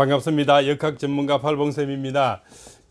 반갑습니다. 역학 전문가 팔봉쌤입니다.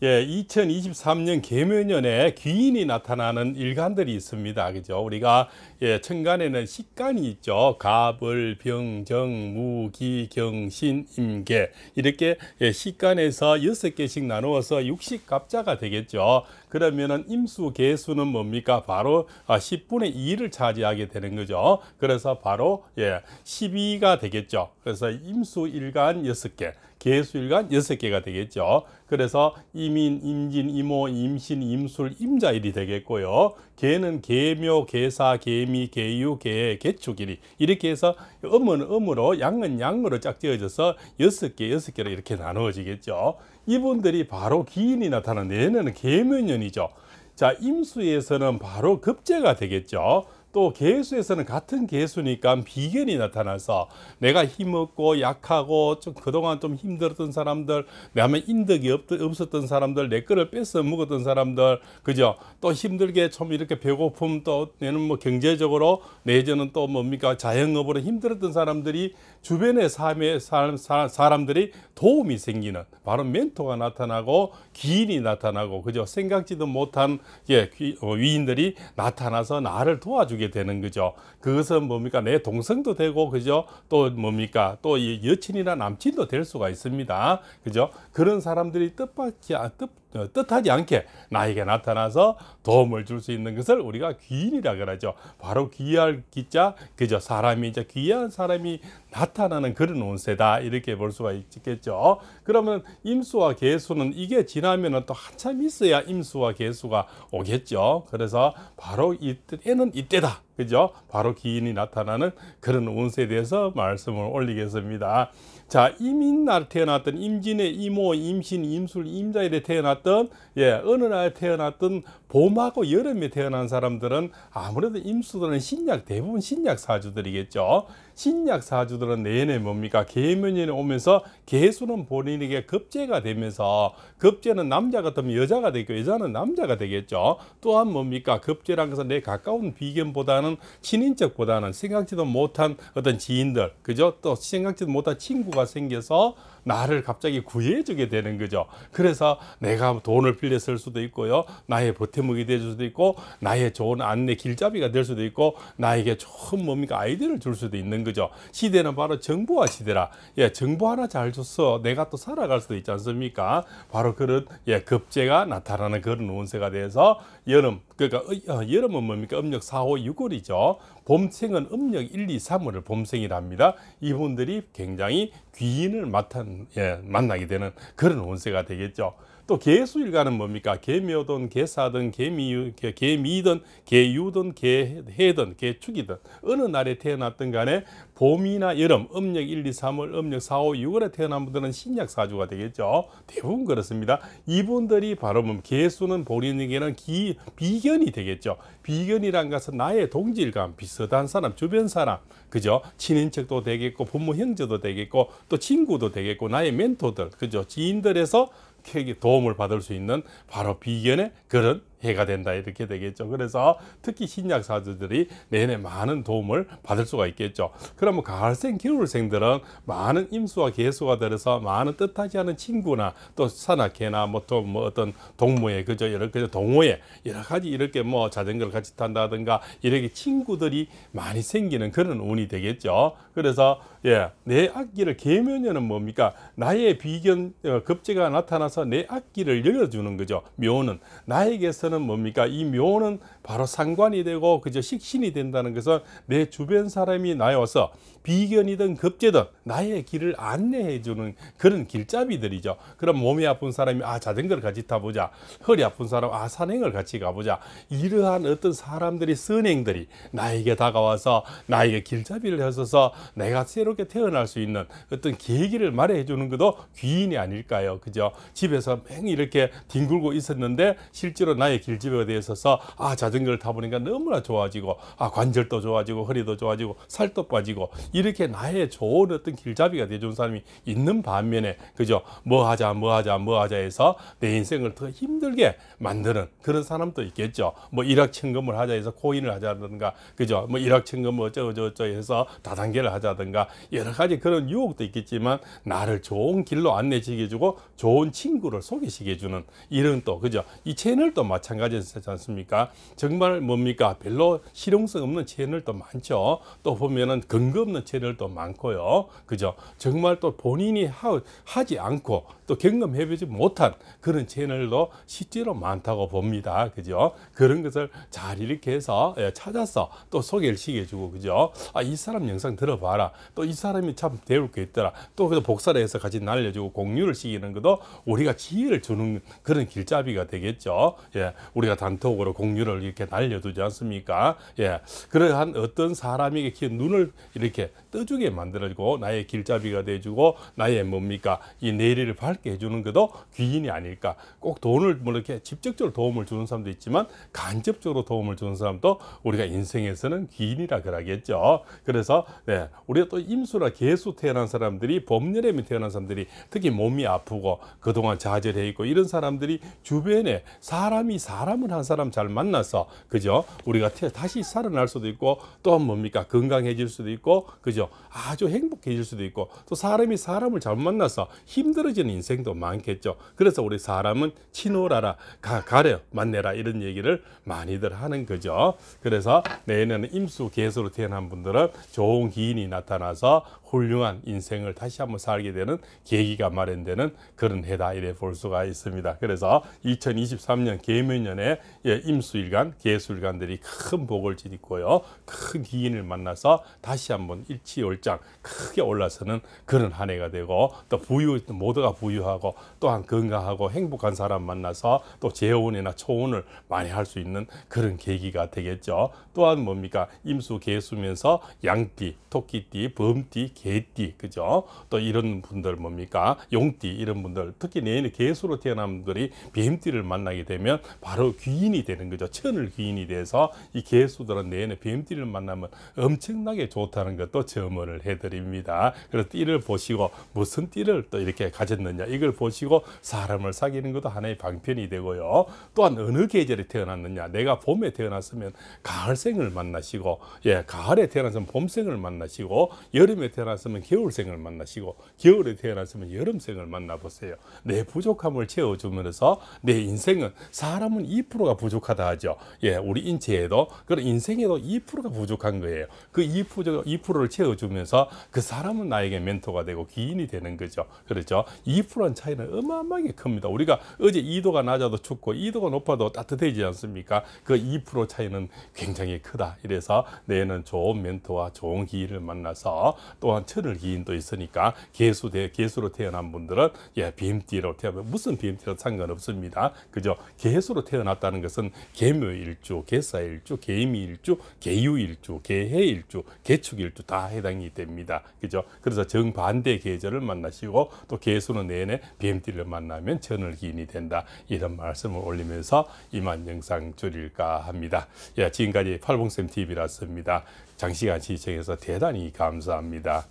예, 2023년 개묘년에 귀인이 나타나는 일간들이 있습니다. 그죠? 우리가 예, 천간에는 식간이 있죠. 갑을, 병, 정, 무, 기, 경, 신, 임계. 이렇게 예, 식간에서 여섯 개씩 나누어서 육식 갑자가 되겠죠. 그러면은 임수 개수는 뭡니까? 바로 아, 10분의 2를 차지하게 되는 거죠. 그래서 바로 예, 12가 되겠죠. 그래서 임수 일간 여섯 개 개수일간 여섯 개가 되겠죠. 그래서 이민, 임진, 임호, 임신, 임술, 임자일이 되겠고요. 개는 개묘, 개사, 개미, 개유, 개, 개축일이 이렇게 해서 음은 음으로 양은 양으로 짝지어져서 여섯 개, 여섯 개로 이렇게 나누어지겠죠. 이분들이 바로 기인이 나타난 내 얘는 개묘년이죠. 자, 임수에서는 바로 급제가 되겠죠. 또 개수에서는 같은 개수니까 비견이 나타나서 내가 힘없고 약하고 좀 그동안 좀 힘들었던 사람들 내하면 인덕이 없, 없었던 사람들 내 거를 뺏어 먹었던 사람들 그죠 또 힘들게 좀 이렇게 배고픔 또 내는 뭐 경제적으로 내지는 또 뭡니까 자영업으로 힘들었던 사람들이 주변의 삶에 사람, 사람들이 사람 도움이 생기는 바로 멘토가 나타나고 기인이 나타나고 그죠 생각지도 못한 예, 어, 위인들이 나타나서 나를 도와주기 주게 되는 거죠. 그것은 뭡니까 내동생도 되고 그죠 또 뭡니까 또 이 여친이나 남친도 될 수가 있습니다. 그죠 그런 사람들이 뜻밖이 뜻 어, 뜻하지 않게 나에게 나타나서 도움을 줄 수 있는 것을 우리가 귀인이라 그러죠. 바로 귀할 기자 그죠. 사람이 이제 귀한 사람이 나타나는 그런 운세다 이렇게 볼 수가 있겠죠. 그러면 임수와 개수는 이게 지나면또 한참 있어야 임수와 개수가 오겠죠. 그래서 바로 이때는 이때다 그죠? 바로 기인이 나타나는 그런 운세에 대해서 말씀을 올리겠습니다. 자, 임인날 태어났던 임진의 이모, 임신, 임술, 임자일에 태어났던 예, 어느 날 태어났던 봄하고 여름에 태어난 사람들은 아무래도 임수들은 신약 대부분 신약 사주들이겠죠. 신약 사주들은 내내 뭡니까 계면년이 오면서 개수는 본인에게 급제가 되면서 급제는 남자 같으면 여자가 되고 여자는 남자가 되겠죠. 또한 뭡니까 급제란 것은 내 가까운 비견보다는 친인척보다는 생각지도 못한 어떤 지인들 그죠 또 생각지도 못한 친구가 생겨서 나를 갑자기 구해주게 되는 거죠. 그래서 내가 돈을 빌려 쓸 수도 있고요. 나의 보태 버팀이될 수도 있고 나의 좋은 안내 길잡이가 될 수도 있고 나에게 좋은 뭡니까 아이디어를 줄 수도 있는 거죠. 시대는 바로 정보화 시대라. 예, 정보 하나 잘 줬어 내가 또 살아갈 수도 있지 않습니까? 바로 그런 예, 급제가 나타나는 그런 운세가 돼서 여름 그러니까 어, 어, 여름은 뭡니까? 음력 4, 5, 6월이죠. 봄생은 음력 1, 2, 3월을 봄생이합니다 이분들이 굉장히 귀인을 맡은 예, 만나게 되는 그런 운세가 되겠죠. 또 개수일간은 뭡니까? 개묘든 개사든 개미유, 개미든 개유든 개해든 개축이든 어느 날에 태어났든 간에 봄이나 여름 음력 1, 2, 3월, 음력 4, 5, 6월에 태어난 분들은 신약사주가 되겠죠. 대부분 그렇습니다. 이분들이 바로 개수는 본인에게는 기, 비견이 되겠죠. 비견이란 것은 나의 동질감, 비슷한 사람, 주변 사람, 그죠? 친인척도 되겠고 부모 형제도 되겠고 또 친구도 되겠고 나의 멘토들, 그죠? 지인들에서 케이크 도움을 받을 수 있는 바로 비견의 그런 해가 된다 이렇게 되겠죠. 그래서 특히 신약 사주들이 내내 많은 도움을 받을 수가 있겠죠. 그러면 가을생, 겨울생들은 많은 임수와 개수가 들어서 많은 뜻하지 않은 친구나 또 산악회나 뭐 또뭐 뭐 어떤 동무회 그죠 여러 그저 동호회 여러 가지 이렇게 뭐 자전거를 같이 탄다든가 이렇게 친구들이 많이 생기는 그런 운이 되겠죠. 그래서 예, 내 악기를 개면연은 뭡니까? 나의 비견 어, 급제가 나타나서 내 악기를 열어주는 거죠. 묘는 나에게서 묘에는 뭡니까? 이 묘는 바로 상관이 되고 그저 식신이 된다는 것은 내 주변 사람이 나에 와서 비견이든 급제든 나의 길을 안내해 주는 그런 길잡이들이죠. 그럼 몸이 아픈 사람이 아 자전거를 같이 타보자. 허리 아픈 사람 아 산행을 같이 가보자. 이러한 어떤 사람들이 선행들이 나에게 다가와서 나에게 길잡이를 해서서 내가 새롭게 태어날 수 있는 어떤 계기를 말해 주는 것도 귀인이 아닐까요? 그죠? 집에서 맹 이렇게 뒹굴고 있었는데 실제로 나의 길집에 대해 있어서 아 자전거를 타보니까 너무나 좋아지고 아 관절도 좋아지고 허리도 좋아지고 살도 빠지고 이렇게 나의 좋은 어떤 길잡이가 되준 어 사람이 있는 반면에 그죠 뭐 하자 뭐 하자 뭐 하자 해서 내 인생을 더 힘들게 만드는 그런 사람도 있겠죠 뭐 일확천금을 하자 해서 코인을 하자든가 그죠 뭐 일확천금 뭐 어쩌고저쩌고 해서 다단계를 하자든가 여러 가지 그런 유혹도 있겠지만 나를 좋은 길로 안내시켜주고 좋은 친구를 소개시켜주는 이런 또 그죠 이 채널도 마찬가지 마찬가지였지 않습니까? 정말 뭡니까? 별로 실용성 없는 채널도 많죠. 또 보면은 근거 없는 채널도 많고요. 그죠? 정말 또 본인이 하, 하지 않고 또 경험해보지 못한 그런 채널도 실제로 많다고 봅니다. 그죠? 그런 것을 잘 이렇게 해서 예, 찾아서 또 소개를 시켜주고, 그죠? 아, 이 사람 영상 들어봐라. 또 이 사람이 참 배울 게 있더라. 또 그래서 복사를 해서 같이 날려주고 공유를 시키는 것도 우리가 기회를 주는 그런 길잡이가 되겠죠. 예, 우리가 단톡으로 공유를 이렇게 날려두지 않습니까? 예, 그러한 어떤 사람에게 눈을 이렇게 떠주게 만들어주고 나의 길잡이가 돼주고 나의 뭡니까? 이 내리를 밝 깨닫게 해주는 것도 귀인이 아닐까. 꼭 돈을 뭐 이렇게 직접적으로 도움을 주는 사람도 있지만 간접적으로 도움을 주는 사람도 우리가 인생에서는 귀인이라 그러겠죠. 그래서 네, 우리가 또 임수나 계수 태어난 사람들이 법률에 태어난 사람들이 특히 몸이 아프고 그동안 좌절해 있고 이런 사람들이 주변에 사람이 사람을 한 사람 잘 만나서 그죠? 우리가 다시 살아날 수도 있고 또한 뭡니까 건강해질 수도 있고 그죠? 아주 행복해질 수도 있고 또 사람이 사람을 잘 만나서 힘들어지는 인생. 고생도 많겠죠. 그래서 우리 사람은 친오라라 가, 가려 만내라 이런 얘기를 많이들 하는 거죠. 그래서 내년에 임수 개수로 태어난 분들은 좋은 기인이 나타나서 훌륭한 인생을 다시 한번 살게 되는 계기가 마련되는 그런 해다 이래 볼 수가 있습니다. 그래서 2023년 개묘년에 예, 임수일간, 개수일간들이 큰 복을 지니고요. 큰 기인을 만나서 다시 한번 일치월장 크게 올라서는 그런 한 해가 되고 또 부유 모두가 부유 자유하고 또한 건강하고 행복한 사람 만나서 또 재혼이나 초혼을 많이 할 수 있는 그런 계기가 되겠죠. 또한 뭡니까 임수 개수면서 양띠, 토끼띠, 범띠, 개띠 그죠? 또 이런 분들 뭡니까 용띠 이런 분들 특히 내년 개수로 태어난 분들이 뱀띠를 만나게 되면 바로 귀인이 되는 거죠. 천을 귀인이 돼서 이 개수들은 내년에 뱀띠를 만나면 엄청나게 좋다는 것도 점언을 해드립니다. 그래서 띠를 보시고 무슨 띠를 또 이렇게 가졌느냐 태어났냐 이걸 보시고 사람을 사귀는 것도 하나의 방편이 되고요. 또한 어느 계절에 태어났느냐 내가 봄에 태어났으면 가을생을 만나시고 예 가을에 태어났으면 봄생을 만나시고 여름에 태어났으면 겨울생을 만나시고 겨울에 태어났으면 여름생을 만나보세요. 내 부족함을 채워주면서 내 인생은 사람은 2%가 부족하다 하죠. 예 우리 인체에도 그런 인생에도 2%가 부족한 거예요. 그 2%, 를 채워주면서 그 사람은 나에게 멘토가 되고 기인이 되는 거죠. 그렇죠. 20%는 차이는 어마어마하게 큽니다. 우리가 어제 2도가 낮아도 춥고 2도가 높아도 따뜻해지지 않습니까? 그 2% 차이는 굉장히 크다. 이래서 내년은 좋은 멘토와 좋은 기인을 만나서 또한 천을 기인도 있으니까 개수 대 개수로 태어난 분들은 예 BMT로 태어나 무슨 BMT로 상관없습니다. 그죠? 개수로 태어났다는 것은 개묘일주, 개사일주, 개미일주, 개유일주, 개해일주, 개축일주 다 해당이 됩니다. 그죠? 그래서 정반대 계절을 만나시고 또 개수는 내 네 내내 BMT를 만나면 전을기인이 된다. 이런 말씀을 올리면서 이만 영상 줄일까 합니다. 예, 지금까지 팔봉쌤 TV였습니다. 장시간 시청해서 대단히 감사합니다.